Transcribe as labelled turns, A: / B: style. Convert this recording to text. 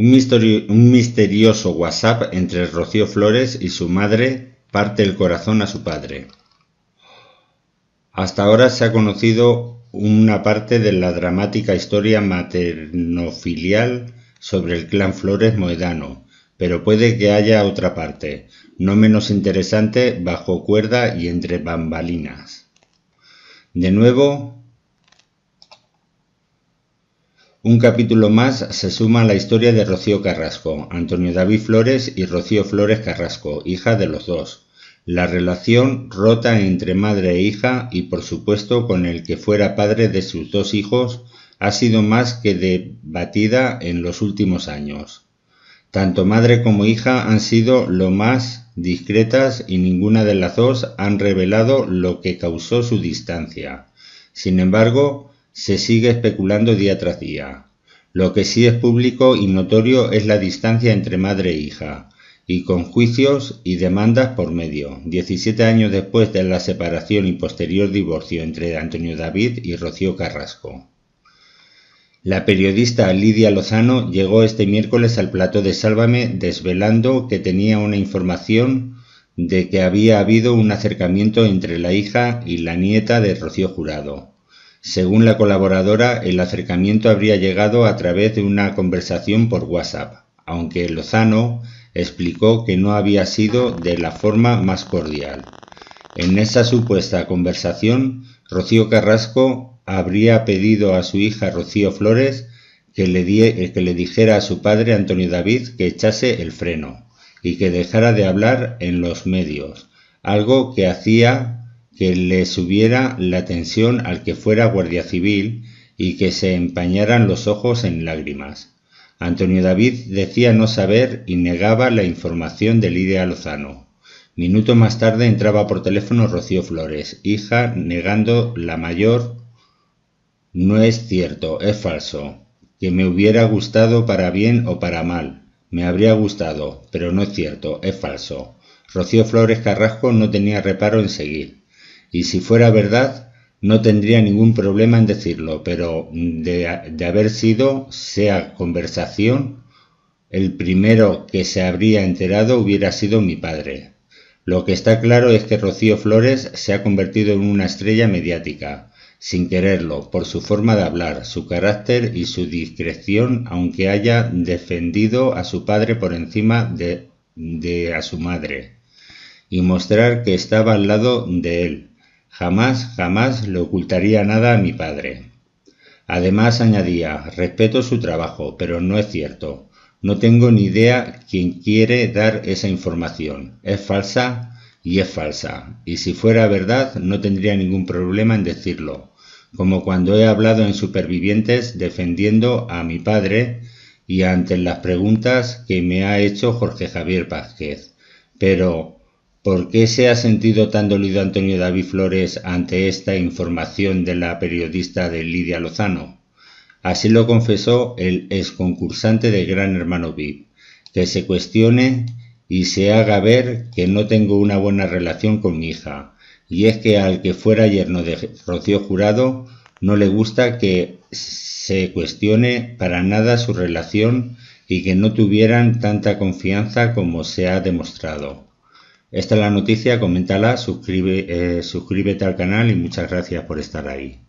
A: Un, misterioso WhatsApp entre Rocío Flores y su madre parte el corazón a su padre. Hasta ahora se ha conocido una parte de la dramática historia maternofilial sobre el clan Flores Moedano, pero puede que haya otra parte, no menos interesante bajo cuerda y entre bambalinas. De nuevo, un capítulo más se suma a la historia de Rocío Carrasco, Antonio David Flores y Rocío Flores Carrasco, hija de los dos. La relación rota entre madre e hija y por supuesto con el que fuera padre de sus dos hijos ha sido más que debatida en los últimos años. Tanto madre como hija han sido lo más discretas y ninguna de las dos han revelado lo que causó su distancia. Sin embargo, se sigue especulando día tras día. Lo que sí es público y notorio es la distancia entre madre e hija, y con juicios y demandas por medio. 17 años después de la separación y posterior divorcio entre Antonio David y Rocío Carrasco. La periodista Lidia Lozano llegó este miércoles al plato de Sálvame desvelando que tenía una información de que había habido un acercamiento entre la hija y la nieta de Rocío Jurado. Según la colaboradora, el acercamiento habría llegado a través de una conversación por WhatsApp, aunque Lozano explicó que no había sido de la forma más cordial. En esa supuesta conversación, Rocío Carrasco habría pedido a su hija Rocío Flores que le, eh, que le dijera a su padre Antonio David que echase el freno y que dejara de hablar en los medios, algo que hacía que le subiera la tensión al que fuera guardia civil y que se empañaran los ojos en lágrimas. Antonio David decía no saber y negaba la información de Lidia e Lozano. Minutos más tarde entraba por teléfono Rocío Flores, hija, negando la mayor. No es cierto, es falso. Que me hubiera gustado para bien o para mal. Me habría gustado, pero no es cierto, es falso. Rocío Flores Carrasco no tenía reparo en seguir y si fuera verdad, no tendría ningún problema en decirlo, pero de, haber sido, sea conversación, el primero que se habría enterado hubiera sido mi padre. Lo que está claro es que Rocío Flores se ha convertido en una estrella mediática, sin quererlo, por su forma de hablar, su carácter y su discreción, aunque haya defendido a su padre por encima de, de a su madre, y mostrar que estaba al lado de él, Jamás, jamás le ocultaría nada a mi padre. Además añadía, respeto su trabajo, pero no es cierto. No tengo ni idea quién quiere dar esa información. Es falsa y es falsa. Y si fuera verdad, no tendría ningún problema en decirlo. Como cuando he hablado en Supervivientes defendiendo a mi padre y ante las preguntas que me ha hecho Jorge Javier Vázquez. Pero ¿Por qué se ha sentido tan dolido Antonio David Flores ante esta información de la periodista de Lidia Lozano? Así lo confesó el concursante de Gran Hermano VIP, que se cuestione y se haga ver que no tengo una buena relación con mi hija, y es que al que fuera yerno de Rocío Jurado no le gusta que se cuestione para nada su relación y que no tuvieran tanta confianza como se ha demostrado. Esta es la noticia, coméntala, eh, suscríbete al canal y muchas gracias por estar ahí.